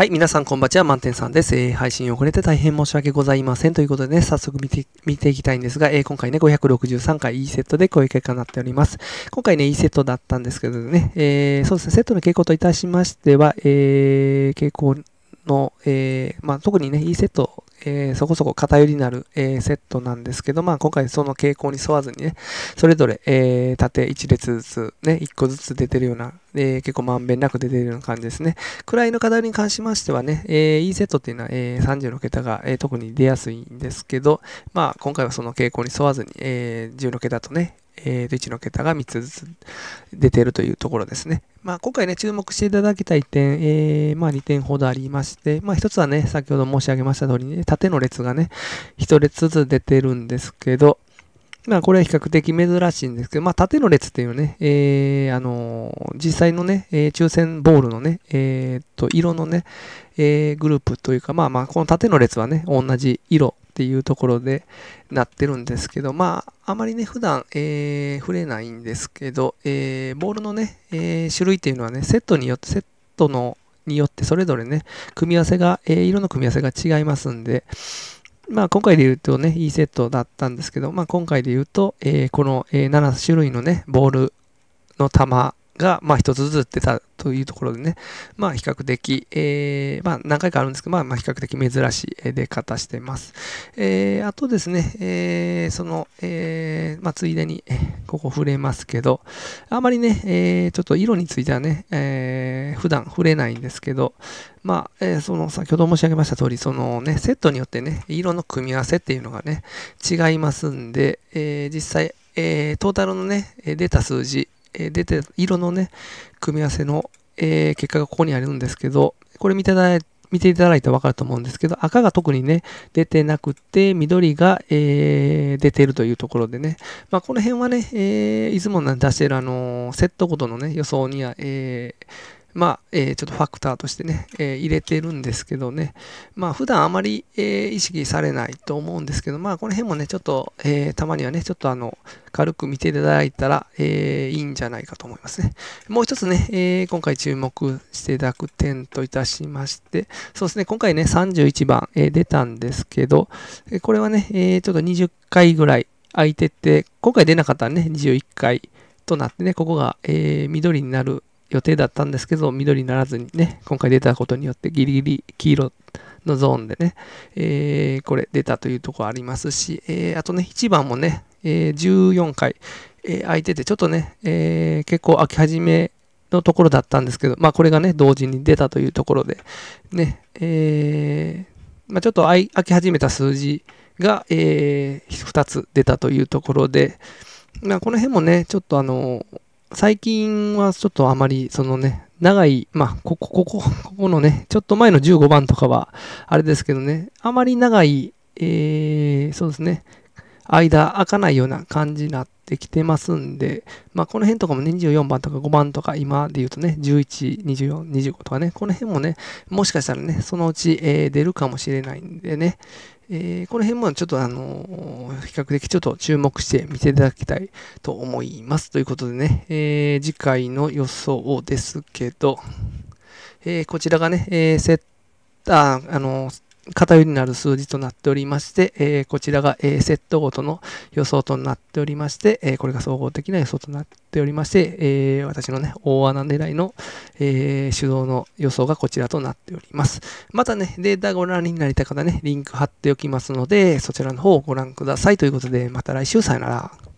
はい、皆さんこんばんちは、満点さんです。えー、配信遅れて大変申し訳ございません。ということでね、早速見て、見ていきたいんですが、えー、今回ね、563回 E セットでこういう結果になっております。今回ね、E セットだったんですけどね、えー、そうですね、セットの傾向といたしましては、え傾向の、えまあ、特にね、E セットえー、そこそこ偏りなる、えー、セットなんですけど、まあ、今回その傾向に沿わずにね、それぞれ、えー、縦1列ずつ、ね、1個ずつ出てるような、え結構まんべんなく出てるような感じですね。位の偏りに関しましてはね、え E セットっていうのは、え3 6桁が、え特に出やすいんですけど、まあ、今回はその傾向に沿わずに、え1 6桁とね、えー、と1の桁が3つずつ出ているというところですね。まあ、今回ね、注目していただきたい点、えー、まあ、2点ほどありまして、まあ、1つはね、先ほど申し上げました通りに、ね、縦の列がね、1列ずつ出てるんですけど、まあこれは比較的珍しいんですけど、まあ縦の列っていうね、えー、あのー、実際のね、えー、抽選ボールのね、えっと、色のね、えグループというか、まあまあこの縦の列はね、同じ色っていうところでなってるんですけど、まああまりね、普段、え触れないんですけど、えボールのね、え種類っていうのはね、セットによって、セットのによってそれぞれね、組み合わせが、え色の組み合わせが違いますんで、まあ、今回で言うとね、いいセットだったんですけど、まあ、今回で言うと、えー、この、えー、7種類のね、ボールの球が、まあ、一つずつ出たというところでね、まあ、比較的、えー、まあ、何回かあるんですけど、まあ、まあ、比較的珍しい出方してます。えー、あとですね、えー、その、えー、まあ、ついでに、ここ触れますけど、あまりね、えー、ちょっと色についてはね、えー、普段触れないんですけど、まあ、えー、その、先ほど申し上げました通り、そのね、セットによってね、色の組み合わせっていうのがね、違いますんで、えー、実際、えー、トータルのね、出た数字、え出て色のね、組み合わせの、え結果がここにあるんですけど、これ見ていただいて、見ていただいてら分かると思うんですけど、赤が特にね、出てなくて、緑が、えー、出てるというところでね、まあ、この辺はね、えー、いつも出してる、あのー、セットごとのね、予想には、えー、まあ、えー、ちょっとファクターとしてね、えー、入れてるんですけどね、まあ、普段あまり、えー、意識されないと思うんですけど、まあ、この辺もね、ちょっと、えたまにはね、ちょっとあの、軽く見ていただいたら、えいいんじゃないかと思いますね。もう一つね、え今回注目していただく点といたしまして、そうですね、今回ね、31番、え出たんですけど、これはね、えちょっと20回ぐらい空いてて、今回出なかったらね、21回、となってね、ここが、えー、緑になる予定だったんですけど、緑にならずにね、今回出たことによってギリギリ黄色のゾーンでね、えー、これ出たというところありますし、えー、あとね、1番もね、えー、14回、え空いてて、ちょっとね、え結構空き始めのところだったんですけど、まあこれがね、同時に出たというところで、ね、えまあ、ちょっと空き始めた数字が、え2つ出たというところで、まあ、この辺もね、ちょっとあのー最近はちょっとあまり、そのね、長い、まあ、ここ、ここ、ここのね、ちょっと前の15番とかは、あれですけどね、あまり長い、えー、そうですね、間開かないような感じになってきてますんで、まあ、この辺とかもね、24番とか5番とか、今で言うとね、11、24、25とかね、この辺もね、もしかしたらね、そのうち、えー、出るかもしれないんでね、えー、この辺もちょっとあの比較的ちょっと注目して見ていただきたいと思います。ということでね、えー、次回の予想ですけど、えこちらがね、えー、セッター、あのー偏りのある数字となっておりまして、えー、こちらが、えー、セットごとの予想となっておりまして、えー、これが総合的な予想となっておりまして、え私のね、大穴狙いの、え手動の予想がこちらとなっております。またね、データご覧になりたい方ね、リンク貼っておきますので、そちらの方をご覧くださいということで、また来週さよなら。